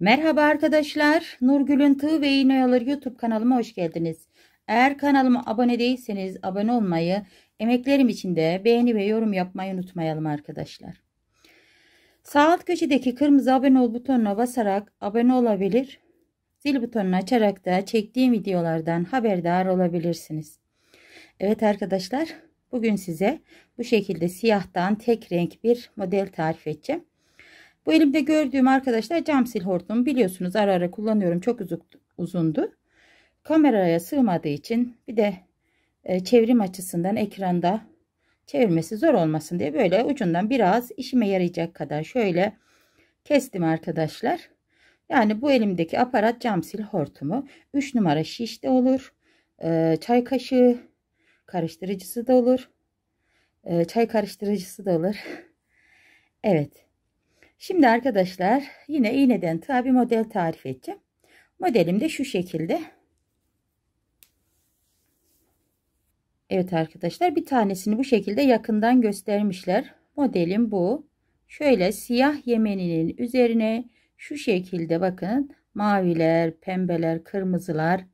Merhaba arkadaşlar. Nurgül'ün Tığ ve İğne Yaları YouTube kanalıma hoş geldiniz. Eğer kanalıma abone değilseniz abone olmayı, emeklerim için de beğeni ve yorum yapmayı unutmayalım arkadaşlar. Sağ alt köşedeki kırmızı abone ol butonuna basarak abone olabilir. Zil butonunu açarak da çektiğim videolardan haberdar olabilirsiniz. Evet arkadaşlar, bugün size bu şekilde siyahtan tek renk bir model tarif edeceğim. Bu elimde gördüğüm arkadaşlar cam sil hortum. Biliyorsunuz ara ara kullanıyorum. Çok uzundu. Kameraya sığmadığı için bir de e, çevrim açısından ekranda çevirmesi zor olmasın diye böyle ucundan biraz işime yarayacak kadar şöyle kestim arkadaşlar. Yani bu elimdeki aparat cam sil hortumu 3 numara şiş de olur. E, çay kaşığı karıştırıcısı da olur. E, çay karıştırıcısı da olur. evet. Şimdi arkadaşlar yine iğneden tabi model tarif edeceğim. Modelim de şu şekilde. Evet arkadaşlar bir tanesini bu şekilde yakından göstermişler. Modelim bu. Şöyle siyah yemeninin üzerine şu şekilde bakın maviler, pembeler, kırmızılar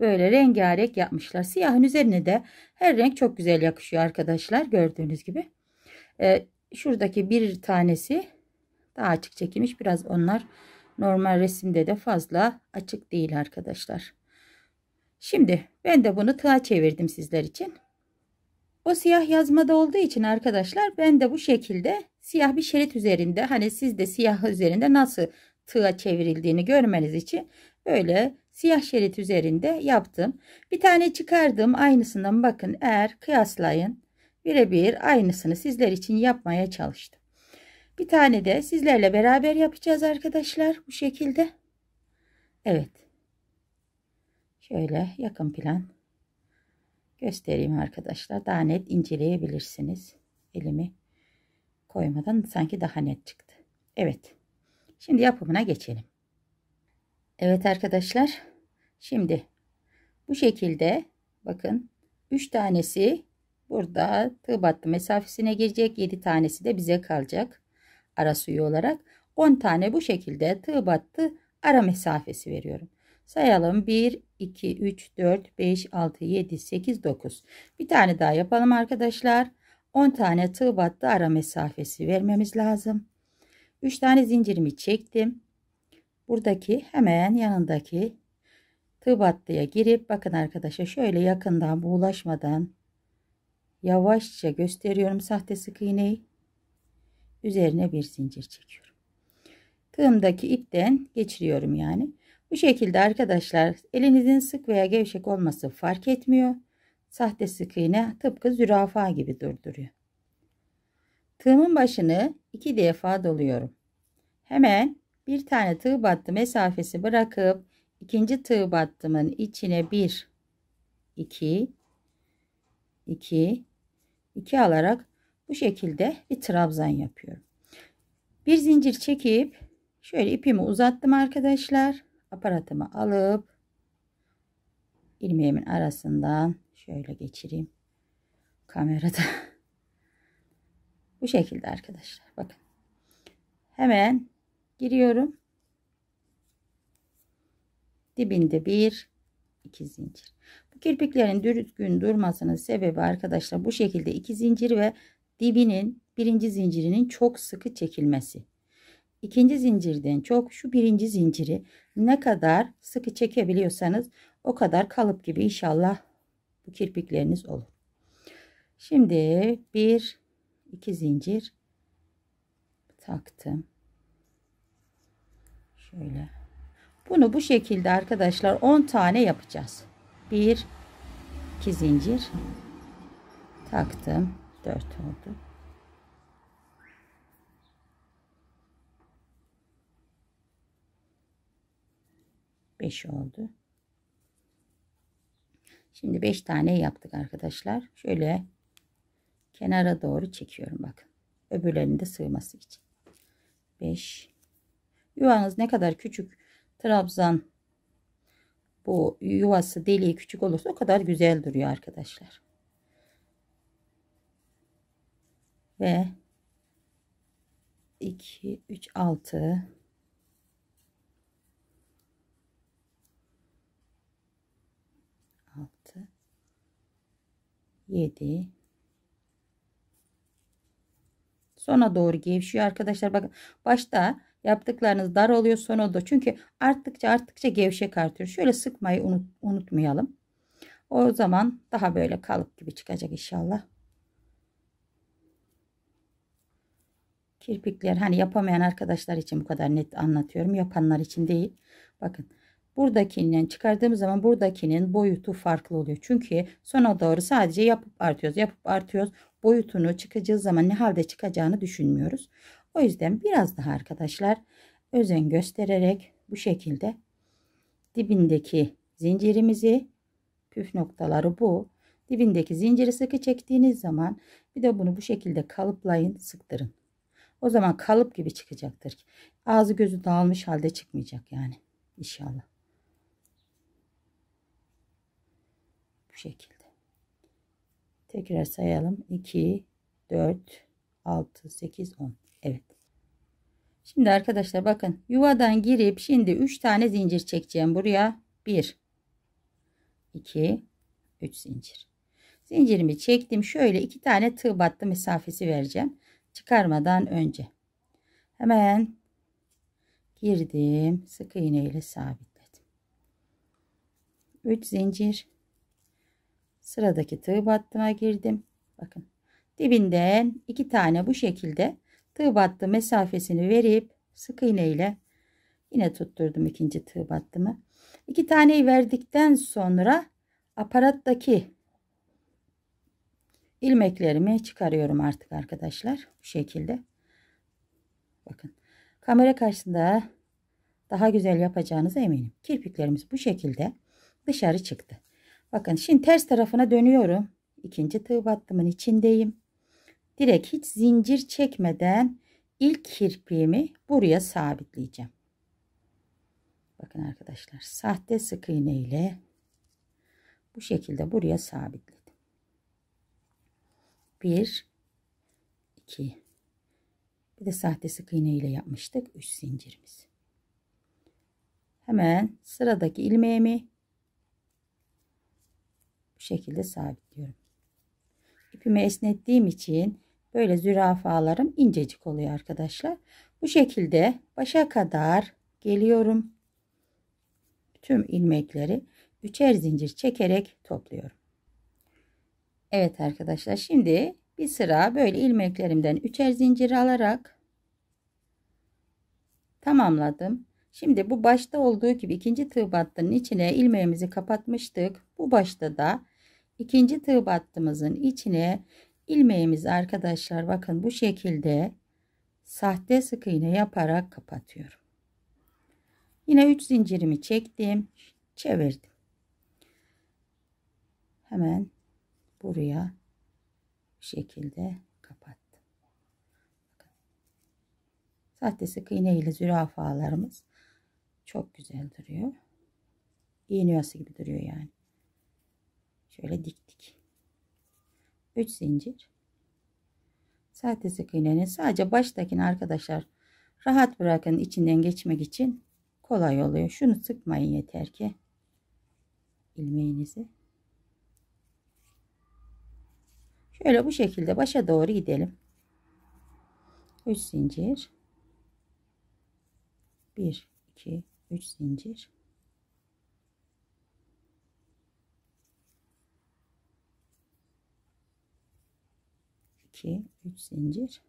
böyle rengarenk yapmışlar. Siyahın üzerine de her renk çok güzel yakışıyor arkadaşlar gördüğünüz gibi. Ee, şuradaki bir tanesi daha açık çekilmiş. Biraz onlar normal resimde de fazla açık değil arkadaşlar. Şimdi ben de bunu tığa çevirdim sizler için. O siyah yazmada olduğu için arkadaşlar ben de bu şekilde siyah bir şerit üzerinde hani siz de siyah üzerinde nasıl tığa çevrildiğini görmeniz için böyle siyah şerit üzerinde yaptım. Bir tane çıkardım aynısından bakın eğer kıyaslayın birebir aynısını sizler için yapmaya çalıştım. Bir tane de sizlerle beraber yapacağız arkadaşlar. Bu şekilde. Evet. Şöyle yakın plan göstereyim arkadaşlar. Daha net inceleyebilirsiniz. Elimi koymadan sanki daha net çıktı. Evet. Şimdi yapımına geçelim. Evet arkadaşlar. Şimdi bu şekilde bakın 3 tanesi burada tığ battı mesafesine girecek. 7 tanesi de bize kalacak arası üye olarak 10 tane bu şekilde tığ battı ara mesafesi veriyorum. Sayalım 1, 2, 3, 4, 5, 6, 7, 8, 9. Bir tane daha yapalım arkadaşlar. 10 tane tığ battı ara mesafesi vermemiz lazım. 3 tane zincirimi çektim. Buradaki hemen yanındaki tığ battıya girip bakın arkadaşlar şöyle yakından buğulaşmadan yavaşça gösteriyorum sahte sık iğneyi üzerine bir zincir çekiyorum. Tığımdaki ipten geçiriyorum yani. Bu şekilde arkadaşlar elinizin sık veya gevşek olması fark etmiyor. Sahte sık iğne tıpkı zürafa gibi durduruyor. Tığımın başını iki defa doluyorum. Hemen bir tane tığ battı mesafesi bırakıp ikinci tığ battımın içine bir, iki, iki, iki alarak bu şekilde bir trabzan yapıyorum. Bir zincir çekip şöyle ipimi uzattım arkadaşlar. Aparatımı alıp ilmeğimin arasından şöyle geçireyim. Kamerada. bu şekilde arkadaşlar. Bakın. Hemen giriyorum. Dibinde bir, iki zincir. Bu kirpiklerin düzgün durmasının sebebi arkadaşlar bu şekilde iki zincir ve dibinin birinci zincirinin çok sıkı çekilmesi. İkinci zincirden çok şu birinci zinciri ne kadar sıkı çekebiliyorsanız o kadar kalıp gibi inşallah bu kirpikleriniz olur. Şimdi bir iki zincir taktım. Şöyle. Bunu bu şekilde arkadaşlar 10 tane yapacağız. 1 2 zincir taktım. 4 oldu. Beş oldu. Şimdi beş tane yaptık arkadaşlar. Şöyle kenara doğru çekiyorum bakın. Öbürlerinin de sığması için. Beş. Yuvanız ne kadar küçük trabzan bu yuvası deliği küçük olursa o kadar güzel duruyor arkadaşlar. ve 2 3 6 6 7 sona doğru gevşiyor arkadaşlar bakın başta yaptıklarınız dar oluyor sona da çünkü arttıkça arttıkça gevşek artıyor şöyle sıkmayı unut, unutmayalım o zaman daha böyle kalıp gibi çıkacak inşallah Kirpikler hani yapamayan arkadaşlar için bu kadar net anlatıyorum. Yapanlar için değil. Bakın buradakinden çıkardığımız zaman buradakinin boyutu farklı oluyor. Çünkü sona doğru sadece yapıp artıyoruz. Yapıp artıyoruz. Boyutunu çıkacağı zaman ne halde çıkacağını düşünmüyoruz. O yüzden biraz daha arkadaşlar özen göstererek bu şekilde dibindeki zincirimizi püf noktaları bu. Dibindeki zinciri sıkı çektiğiniz zaman bir de bunu bu şekilde kalıplayın sıktırın. O zaman kalıp gibi çıkacaktır. Ağzı gözü dağılmış halde çıkmayacak yani. İnşallah. Bu şekilde. Tekrar sayalım. 2, 4, 6, 8, 10. Evet. Şimdi arkadaşlar bakın yuvadan girip şimdi 3 tane zincir çekeceğim buraya. 1, 2, 3 zincir. Zincirimi çektim. Şöyle iki tane tığ battı mesafesi vereceğim çıkarmadan önce hemen girdim sık iğne ile sabitledim 3 zincir sıradaki tığ battıma girdim bakın dibinden iki tane bu şekilde tığ battı mesafesini verip sık iğne ile yine tutturdum ikinci tığ battımı iki taneyi verdikten sonra aparattaki ilmeklerimi çıkarıyorum artık arkadaşlar. Bu şekilde. Bakın. Kamera karşısında daha güzel yapacağınıza eminim. Kirpiklerimiz bu şekilde dışarı çıktı. Bakın şimdi ters tarafına dönüyorum. İkinci tığ battımın içindeyim. Direkt hiç zincir çekmeden ilk kirpiğimi buraya sabitleyeceğim. Bakın arkadaşlar sahte sık iğne ile bu şekilde buraya sabitle. 1 2 bir de sahte sık iğne ile yapmıştık 3 zincirimiz. Hemen sıradaki ilmeğimi bu şekilde sabitliyorum. İpimi esnettiğim için böyle zürafalarım incecik oluyor arkadaşlar. Bu şekilde başa kadar geliyorum. Tüm ilmekleri üçer zincir çekerek topluyorum. Evet arkadaşlar şimdi bir sıra böyle ilmeklerimden üçer zincir alarak tamamladım. Şimdi bu başta olduğu gibi ikinci tığ battının içine ilmeğimizi kapatmıştık. Bu başta da ikinci tığ battımızın içine ilmeğimizi arkadaşlar bakın bu şekilde sahte sık iğne yaparak kapatıyorum. Yine 3 zincirimi çektim, çevirdim. Hemen buraya bu şekilde kapattım. Bakın. Sahtesi iğne ile zürafalarımız çok güzel duruyor. İğniyası gibi duruyor yani. Şöyle diktik. 3 zincir. Sahtesi iğnenin sadece baştakini arkadaşlar rahat bırakın içinden geçmek için kolay oluyor. Şunu sıkmayın yeter ki ilmeğinizi Şöyle bu şekilde başa doğru gidelim. 3 zincir. 1 2 3 zincir. iki üç zincir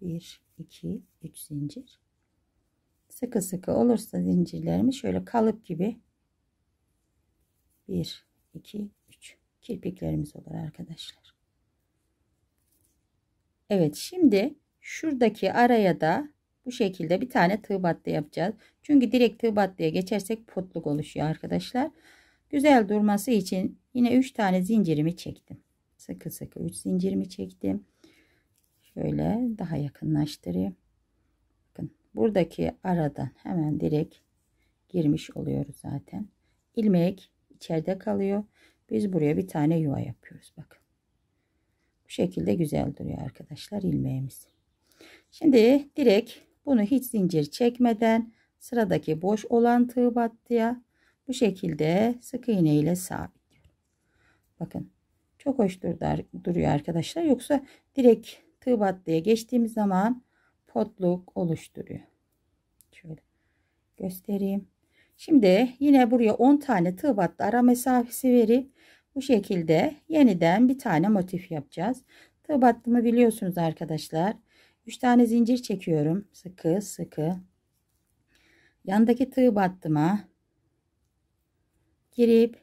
bir iki üç zincir sıkı sıkı olursa zincirlerimi şöyle kalıp gibi bir iki kirpiklerimiz olur arkadaşlar. Evet şimdi şuradaki araya da bu şekilde bir tane tığ battı yapacağız. Çünkü direkt tığ battıya geçersek potluk oluşuyor arkadaşlar. Güzel durması için yine 3 tane zincirimi çektim. Sıkı sıkı 3 zincirimi çektim. Şöyle daha yakınlaştırayım. Bakın buradaki aradan hemen direkt girmiş oluyoruz zaten. İlmek içeride kalıyor. Biz buraya bir tane yuva yapıyoruz. Bakın. Bu şekilde güzel duruyor arkadaşlar ilmeğimiz. Şimdi direkt bunu hiç zincir çekmeden sıradaki boş olan tığ battıya bu şekilde sık iğne ile sabitliyorum. Bakın çok hoş duruyor arkadaşlar. Yoksa direkt tığ battıya geçtiğimiz zaman potluk oluşturuyor. Şöyle göstereyim. Şimdi yine buraya 10 tane tığ battı ara mesafesi verip bu şekilde yeniden bir tane motif yapacağız. Tığ battımı biliyorsunuz arkadaşlar. 3 tane zincir çekiyorum. Sıkı sıkı. Yandaki tığ battıma girip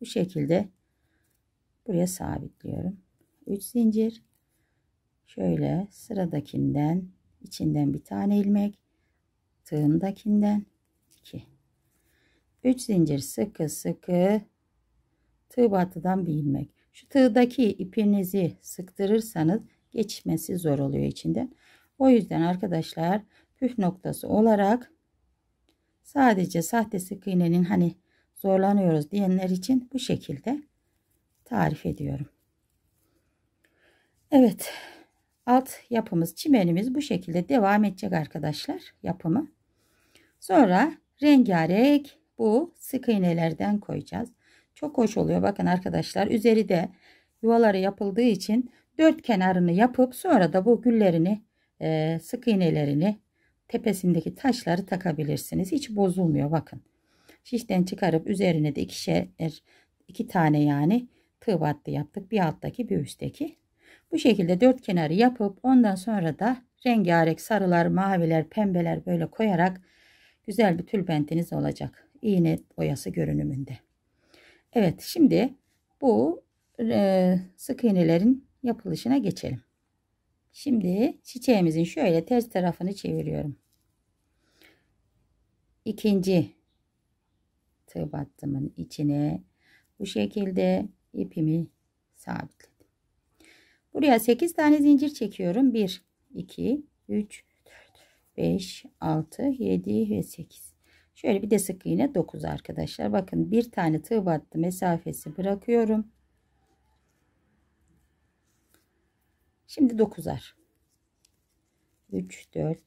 bu şekilde buraya sabitliyorum. 3 zincir. Şöyle sıradakinden içinden bir tane ilmek. Tığımdakinden 2. 3 zincir sıkı sıkı tığ batıdan bir ilmek. Şu tığdaki ipinizi sıktırırsanız geçmesi zor oluyor içinden. O yüzden arkadaşlar püf noktası olarak sadece sahte sık iğnenin hani zorlanıyoruz diyenler için bu şekilde tarif ediyorum. Evet alt yapımız çimenimiz bu şekilde devam edecek arkadaşlar yapımı. Sonra rengarenk bu sık iğnelerden koyacağız. Çok hoş oluyor. Bakın arkadaşlar üzeri de yuvaları yapıldığı için dört kenarını yapıp sonra da bu güllerini e, sık iğnelerini tepesindeki taşları takabilirsiniz. Hiç bozulmuyor bakın. Şişten çıkarıp üzerine de ikişer er, iki tane yani tığ battı yaptık. Bir alttaki bir üstteki. Bu şekilde dört kenarı yapıp ondan sonra da rengarenk sarılar, maviler, pembeler böyle koyarak güzel bir tülbentiniz olacak iğne boyası görünümünde. Evet şimdi bu e, sık iğnelerin yapılışına geçelim. Şimdi çiçeğimizin şöyle ters tarafını çeviriyorum. İkinci tığ battımın içine bu şekilde ipimi sabitledim. Buraya 8 tane zincir çekiyorum. 1, 2, 3, 4, 5, 6, 7 ve 8. Şöyle bir de sık iğne 9 arkadaşlar. Bakın bir tane tığ battı mesafesi bırakıyorum. Şimdi 9'ar. 3, 4,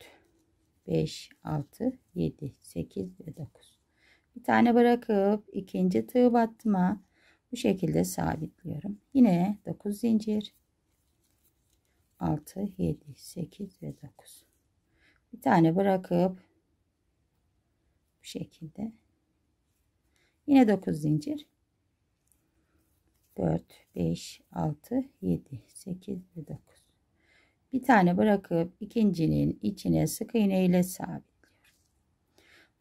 5, 6, 7, 8 ve 9. Bir tane bırakıp ikinci tığ battıma bu şekilde sabitliyorum. Yine 9 zincir. 6, 7, 8 ve 9. Bir tane bırakıp bu şekilde yine 9 zincir 4 5 6 7 8 ve 9 bir tane bırakıp ikincinin içine sık iğne ile sabitliyorum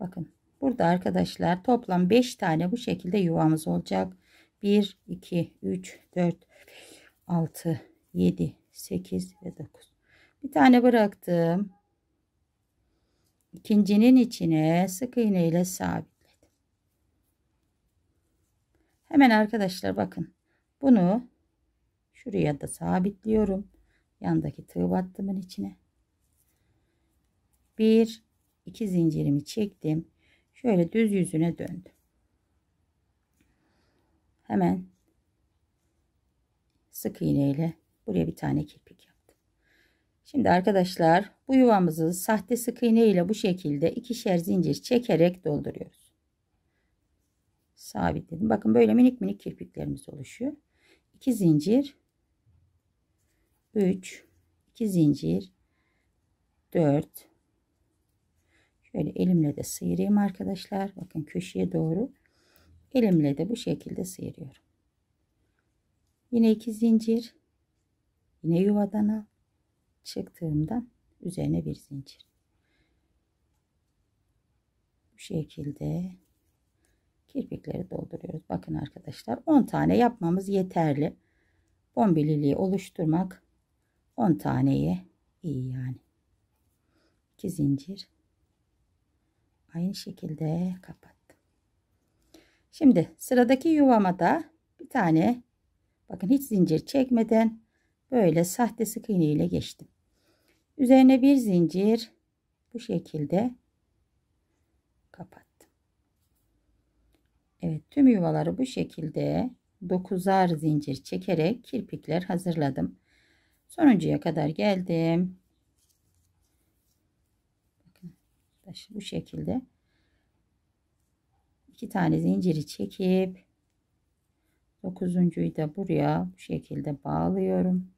bakın burada arkadaşlar toplam 5 tane bu şekilde yuvamız olacak 1 2 3 4 5, 6 7 8 ve 9 bir tane bıraktım ikincinin içine sık iğne ile sabitledim. Hemen arkadaşlar bakın bunu şuraya da sabitliyorum. Yandaki tığ battımın içine. Bir, iki zincirimi çektim. Şöyle düz yüzüne döndüm. Hemen sık iğne ile buraya bir tane kirpik yap. Şimdi arkadaşlar bu yuvamızı sahte sık iğne ile bu şekilde ikişer zincir çekerek dolduruyoruz. Sabitledim. Bakın böyle minik minik kirpiklerimiz oluşuyor. 2 zincir 3 2 zincir 4 şöyle elimle de sıyırayım arkadaşlar. Bakın köşeye doğru elimle de bu şekilde sıyırıyorum. Yine 2 zincir yine yuvadan al. Çıktığımdan üzerine bir zincir. Bu şekilde kirpikleri dolduruyoruz. Bakın arkadaşlar 10 tane yapmamız yeterli. Bombililiği oluşturmak 10 taneyi iyi yani. 2 zincir. Aynı şekilde kapattım. Şimdi sıradaki yuvama da bir tane bakın hiç zincir çekmeden Böyle sahte sık iğne ile geçtim. Üzerine bir zincir bu şekilde kapattım. Evet tüm yuvaları bu şekilde 9'ar zincir çekerek kirpikler hazırladım. Sonuncuya kadar geldim. Bakın taşı bu şekilde iki tane zinciri çekip dokuzuncuyu da buraya bu şekilde bağlıyorum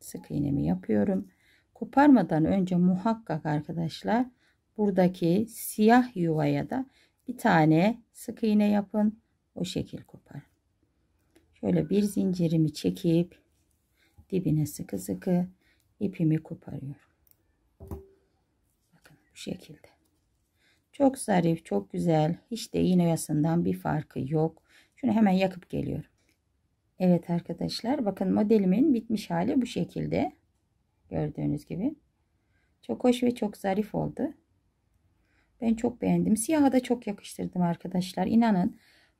sık iğnemi yapıyorum. Koparmadan önce muhakkak arkadaşlar buradaki siyah yuvaya da bir tane sık iğne yapın. O şekil kopar. Şöyle bir zincirimi çekip dibine sıkı sıkı ipimi koparıyorum. Bakın bu şekilde. Çok zarif, çok güzel. Hiç de iğne yasından bir farkı yok. Şunu hemen yakıp geliyorum. Evet arkadaşlar bakın modelimin bitmiş hali bu şekilde. Gördüğünüz gibi. Çok hoş ve çok zarif oldu. Ben çok beğendim. Siyaha da çok yakıştırdım arkadaşlar. İnanın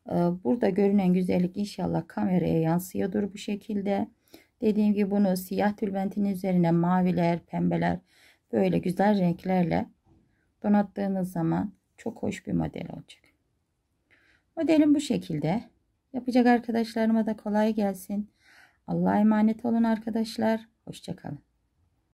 e, burada görünen güzellik inşallah kameraya yansıyordur bu şekilde. Dediğim gibi bunu siyah tülbentin üzerine maviler, pembeler böyle güzel renklerle donattığınız zaman çok hoş bir model olacak. Modelim bu şekilde. Yapacak arkadaşlarıma da kolay gelsin. Allah'a emanet olun arkadaşlar. Hoşçakalın.